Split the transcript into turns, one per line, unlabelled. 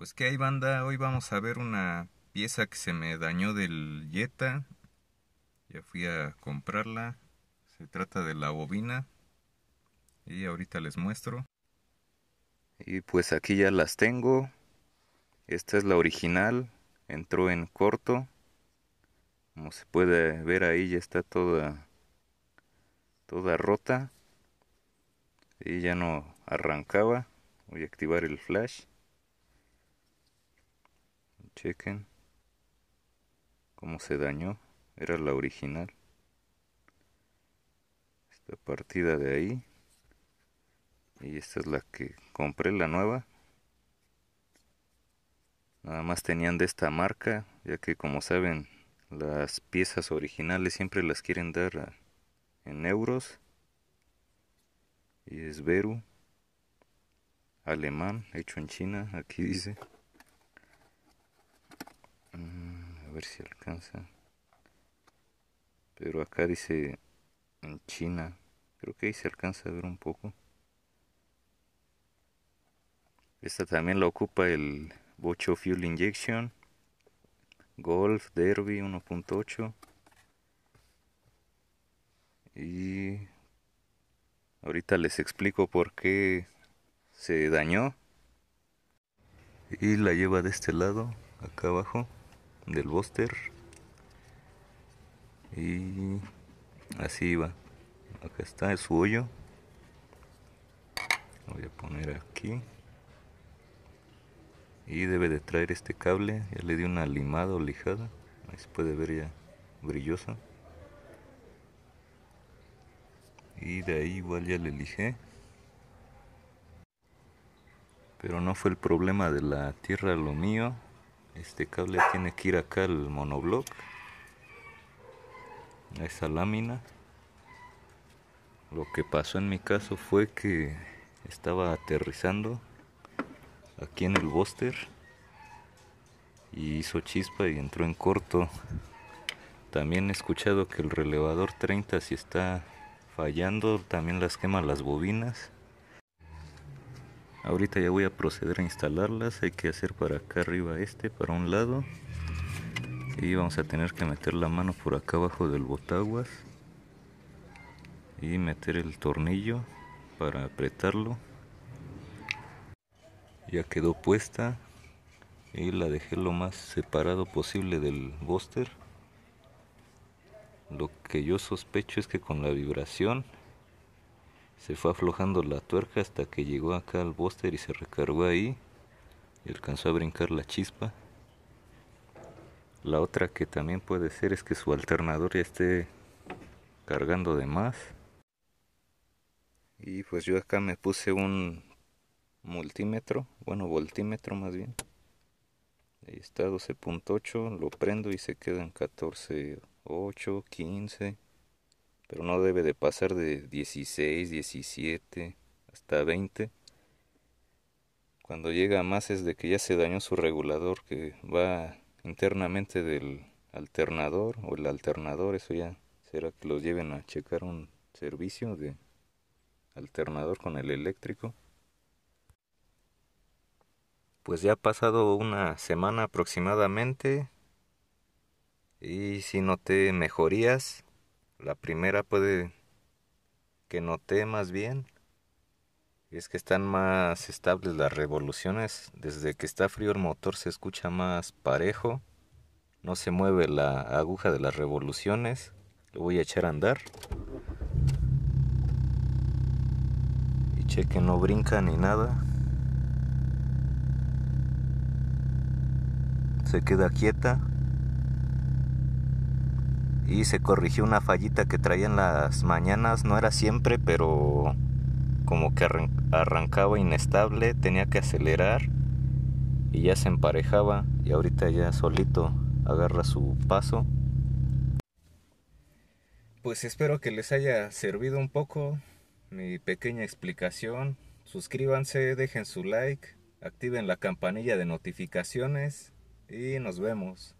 Pues que hay banda, hoy vamos a ver una pieza que se me dañó del Jetta. Ya fui a comprarla. Se trata de la bobina. Y ahorita les muestro. Y pues aquí ya las tengo. Esta es la original. Entró en corto. Como se puede ver ahí ya está toda toda rota. Y ya no arrancaba. Voy a activar el flash. Chequen cómo se dañó. Era la original. Esta partida de ahí. Y esta es la que compré, la nueva. Nada más tenían de esta marca, ya que como saben, las piezas originales siempre las quieren dar en euros. Y es Veru, alemán, hecho en China, aquí dice. a ver si alcanza pero acá dice en China creo que ahí se alcanza a ver un poco esta también la ocupa el Bocho Fuel Injection Golf Derby 1.8 y ahorita les explico por qué se dañó y la lleva de este lado acá abajo del bóster Y así va. Acá está su hoyo. voy a poner aquí. Y debe de traer este cable. Ya le di una limada o lijada. Ahí se puede ver ya brillosa. Y de ahí igual ya le lijé. Pero no fue el problema de la tierra lo mío este cable tiene que ir acá al monoblock a esa lámina lo que pasó en mi caso fue que estaba aterrizando aquí en el bóster y hizo chispa y entró en corto también he escuchado que el relevador 30 si está fallando también las quema las bobinas ahorita ya voy a proceder a instalarlas hay que hacer para acá arriba este para un lado y vamos a tener que meter la mano por acá abajo del botaguas y meter el tornillo para apretarlo ya quedó puesta y la dejé lo más separado posible del bóster lo que yo sospecho es que con la vibración se fue aflojando la tuerca hasta que llegó acá al bóster y se recargó ahí y alcanzó a brincar la chispa. La otra que también puede ser es que su alternador ya esté cargando de más. Y pues yo acá me puse un multímetro, bueno voltímetro más bien. Ahí está 12.8, lo prendo y se queda en 14.8, 15 pero no debe de pasar de 16, 17 hasta 20. Cuando llega a más es de que ya se dañó su regulador que va internamente del alternador o el alternador, eso ya será que los lleven a checar un servicio de alternador con el eléctrico. Pues ya ha pasado una semana aproximadamente y si noté mejorías la primera puede que note más bien es que están más estables las revoluciones. Desde que está frío el motor se escucha más parejo. No se mueve la aguja de las revoluciones. Lo voy a echar a andar. Y cheque no brinca ni nada. Se queda quieta y se corrigió una fallita que traía en las mañanas, no era siempre, pero como que arrancaba inestable, tenía que acelerar y ya se emparejaba y ahorita ya solito agarra su paso. Pues espero que les haya servido un poco mi pequeña explicación. Suscríbanse, dejen su like, activen la campanilla de notificaciones y nos vemos.